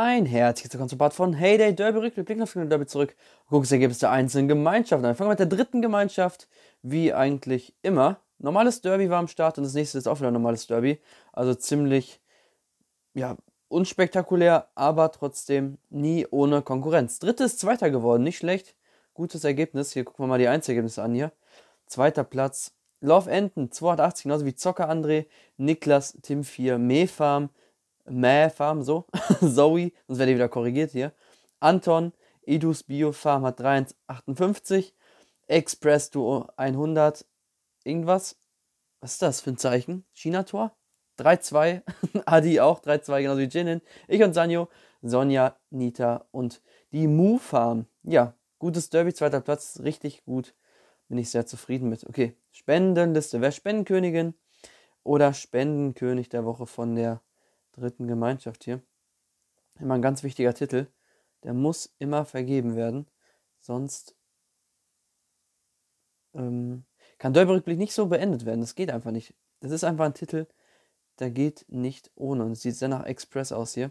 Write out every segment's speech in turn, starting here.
Ein herzliches Willkommen zum von Heyday Derby Rückblick. Blicken auf den Derby zurück. Gucken das Ergebnis der einzelnen Gemeinschaften an. Wir fangen mit der dritten Gemeinschaft, wie eigentlich immer. Normales Derby war am Start und das nächste ist auch wieder ein normales Derby. Also ziemlich, ja, unspektakulär, aber trotzdem nie ohne Konkurrenz. Dritte ist Zweiter geworden, nicht schlecht. Gutes Ergebnis. Hier gucken wir mal die Einzelergebnisse an hier. Zweiter Platz. Love Enten 280, genauso wie Zocker André, Niklas, Tim 4, Mefarm, Mäh Farm, so, Zoe, sonst werde ich wieder korrigiert hier. Anton, Edus Bio Farm hat 358, Express Duo 100, irgendwas. Was ist das für ein Zeichen? China-Tor? 3-2, Adi auch 3-2, genauso wie Jinin. Ich und Sanjo, Sonja, Nita und die Mu Farm. Ja, gutes Derby, zweiter Platz, richtig gut. Bin ich sehr zufrieden mit. Okay, Spendenliste. Wer Spendenkönigin oder Spendenkönig der Woche von der dritten Gemeinschaft hier. Immer ein ganz wichtiger Titel. Der muss immer vergeben werden. Sonst ähm, kann Däuberrückblick nicht so beendet werden. Das geht einfach nicht. Das ist einfach ein Titel, der geht nicht ohne. Und es sieht sehr nach Express aus hier.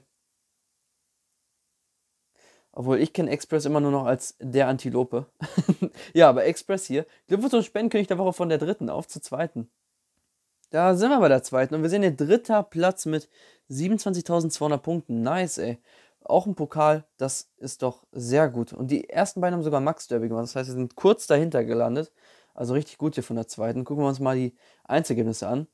Obwohl, ich kenne Express immer nur noch als der Antilope. ja, aber Express hier. Glückwunsch zum Spendenkönig der Woche von der dritten auf zur zweiten. Da sind wir bei der zweiten und wir sehen den dritter Platz mit 27.200 Punkten, nice, ey. Auch ein Pokal, das ist doch sehr gut. Und die ersten beiden haben sogar Max Derby gemacht, das heißt, sie sind kurz dahinter gelandet. Also richtig gut hier von der zweiten. Gucken wir uns mal die Einzelergebnisse an.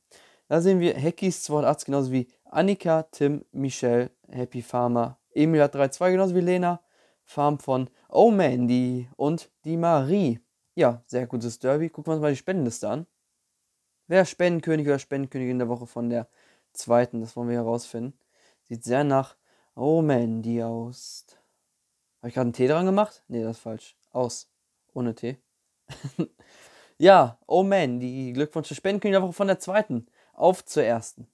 Da sehen wir Heckys 280 genauso wie Annika, Tim, Michelle, Happy Farmer, Emil hat 3-2 genauso wie Lena, Farm von Oh Mandy und die Marie. Ja, sehr gutes Derby. Gucken wir uns mal die Spendenliste an. Wer Spendenkönig oder Spendenkönigin der Woche von der zweiten, das wollen wir herausfinden. Sieht sehr nach Oh Mandy aus. Habe ich gerade einen T dran gemacht? Ne, das ist falsch. Aus. Ohne T. ja, oh man, Glückwunsch Glückwünsche Spendenkönig der Woche von der zweiten auf zur ersten.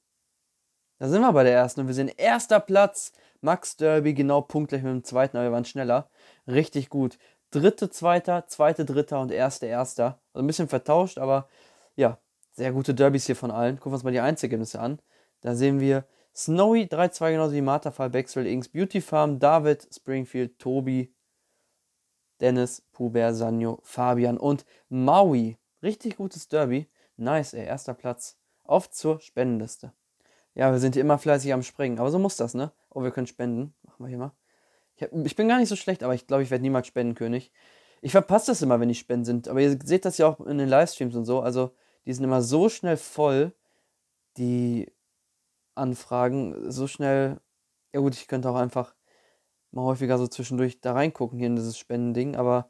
Da sind wir bei der ersten und wir sind erster Platz. Max Derby genau punktgleich mit dem zweiten, aber wir waren schneller. Richtig gut. Dritte, zweiter, zweite, dritter und erste, erster. Also ein bisschen vertauscht, aber ja, sehr gute Derbys hier von allen. Gucken wir uns mal die Einzelgebnisse an. Da sehen wir Snowy 3-2 genauso wie Martafall, Bexel, Inks, Beauty Farm, David, Springfield, Tobi, Dennis, Puber, Sanjo, Fabian und Maui. Richtig gutes Derby. Nice, ey, erster Platz. Auf zur Spendenliste. Ja, wir sind hier immer fleißig am Springen, aber so muss das, ne? Oh, wir können spenden. Machen wir hier mal. Ich, hab, ich bin gar nicht so schlecht, aber ich glaube, ich werde niemals Spendenkönig. Ich verpasse das immer, wenn die Spenden sind. Aber ihr seht das ja auch in den Livestreams und so. Also, die sind immer so schnell voll. Die anfragen. So schnell, ja gut, ich könnte auch einfach mal häufiger so zwischendurch da reingucken hier in dieses Spendending, aber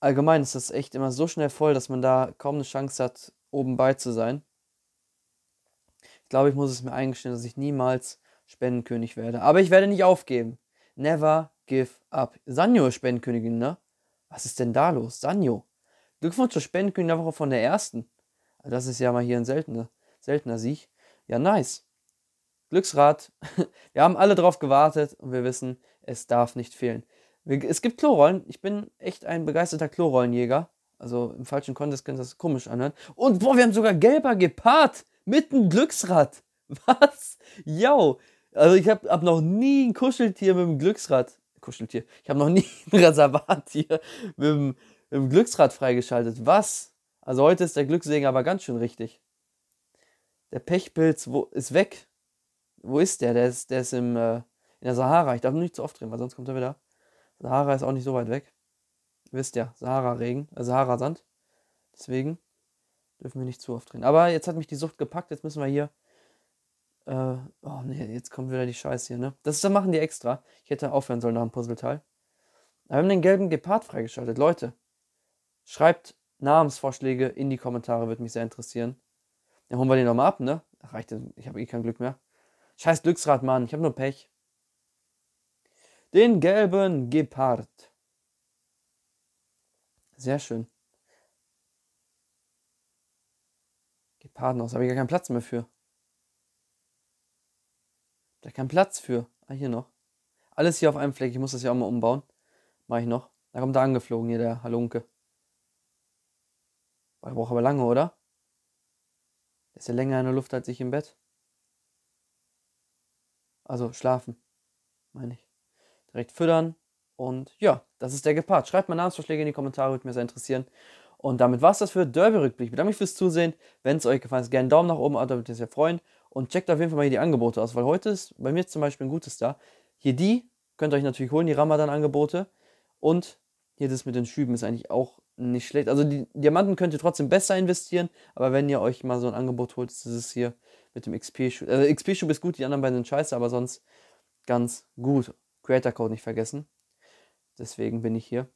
allgemein ist das echt immer so schnell voll, dass man da kaum eine Chance hat, oben bei zu sein. Ich glaube, ich muss es mir eingestehen, dass ich niemals Spendenkönig werde. Aber ich werde nicht aufgeben. Never give up. Sanjo ist Spendenkönigin, ne? Was ist denn da los? Sanjo. Glückwunsch zur Spendenkönigin der Woche von der ersten. Also das ist ja mal hier ein seltener, seltener Sieg. Ja, nice. Glücksrad. Wir haben alle drauf gewartet und wir wissen, es darf nicht fehlen. Es gibt Klorollen. Ich bin echt ein begeisterter Klorollenjäger. Also im falschen Kontext könnte das komisch anhören. Und boah, wir haben sogar gelber gepaart mit einem Glücksrad. Was? Yo. Also ich habe hab noch nie ein Kuscheltier mit einem Glücksrad. Kuscheltier. Ich habe noch nie ein Reservattier mit einem, mit einem Glücksrad freigeschaltet. Was? Also heute ist der Glückssegen aber ganz schön richtig. Der Pechpilz wo, ist weg. Wo ist der? Der ist, der ist im, äh, in der Sahara. Ich darf nur nicht zu oft drehen, weil sonst kommt er wieder. Sahara ist auch nicht so weit weg. wisst ja, Sahara-Regen, äh, Sahara-Sand. Deswegen dürfen wir nicht zu oft drehen. Aber jetzt hat mich die Sucht gepackt. Jetzt müssen wir hier. Äh, oh nee, jetzt kommt wieder die Scheiße hier, ne? Das, das machen die extra. Ich hätte aufhören sollen nach dem Puzzleteil. Wir haben den gelben Gepard freigeschaltet. Leute, schreibt Namensvorschläge in die Kommentare, würde mich sehr interessieren. Dann holen wir den nochmal ab, ne? Reicht denn? Ich habe eh kein Glück mehr. Scheiß Glücksrad, Mann, ich habe nur Pech. Den gelben Gepard. Sehr schön. Gepard noch, da habe ich gar keinen Platz mehr für. Da keinen Platz für. Ah, hier noch. Alles hier auf einem Fleck. Ich muss das ja auch mal umbauen. Mache ich noch. Da kommt er angeflogen hier, der Halunke. Boah, der braucht aber lange, oder? Der ist ja länger in der Luft als ich im Bett. Also schlafen, meine ich. Direkt füttern. Und ja, das ist der Gepard. Schreibt mal Namensvorschläge in die Kommentare, würde mich sehr interessieren. Und damit war es das für Derby-Rückblick. Ich bedanke mich fürs Zusehen. Wenn es euch gefallen ist, gerne einen Daumen nach oben, da würde ich mich sehr freuen. Und checkt auf jeden Fall mal hier die Angebote aus, weil heute ist bei mir zum Beispiel ein gutes da. Hier die könnt ihr euch natürlich holen, die Ramadan-Angebote. Und hier das mit den Schüben ist eigentlich auch nicht schlecht. Also die Diamanten könnt ihr trotzdem besser investieren, aber wenn ihr euch mal so ein Angebot holt, ist es hier mit dem XP-Schub. Also XP-Schub ist gut, die anderen beiden sind scheiße, aber sonst ganz gut. Creator Code nicht vergessen. Deswegen bin ich hier.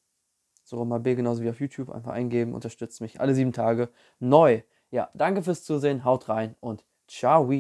So mal B genauso wie auf YouTube. Einfach eingeben, unterstützt mich alle sieben Tage neu. Ja, danke fürs Zusehen, haut rein und ciao.